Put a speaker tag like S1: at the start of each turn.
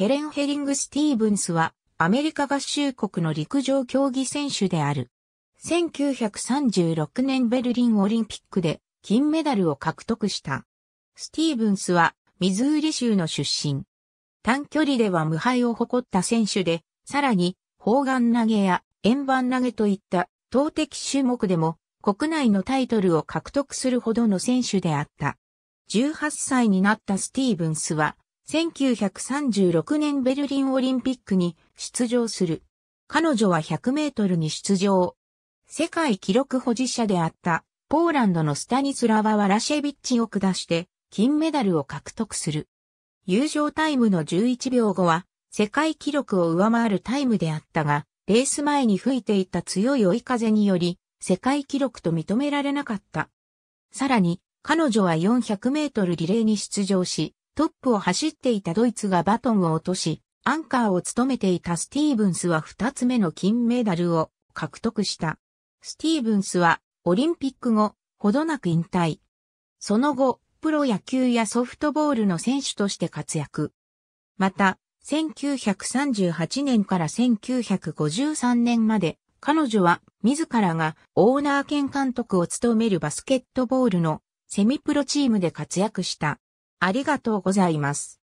S1: ヘレン・ヘリング・スティーブンスは、アメリカ合衆国の陸上競技選
S2: 手である。1936年ベルリンオリンピックで金メダルを獲得した。スティーブンスはミズーリ州の出身。短距離では無敗を誇った選手で、さらに砲丸投げや円盤投げといった投擲種目でも国内のタイトルを獲得するほどの選手であった。18歳になったスティーブンスは1936年ベルリンオリンピックに出場する。彼女は100メートルに出場。世界記録保持者であったポーランドのスタニスラワ・ワラシェビッチを下して金メダルを獲得する。友情タイムの11秒後は世界記録を上回るタイムであったが、レース前に吹いていた強い追い風により世界記録と認められなかった。さらに彼女は400メートルリレーに出場し、トップを走っていたドイツがバトンを落とし、アンカーを務めていたスティーブンスは2つ目の金メダルを獲得した。スティーブンスはオリンピック後、ほどなく引退。その後、プロ野球やソフトボールの選手として活躍。また、1938年から1953年まで、彼女は自らがオーナー兼監督を務めるバスケットボールの
S1: セミプロチームで活躍した。ありがとうございます。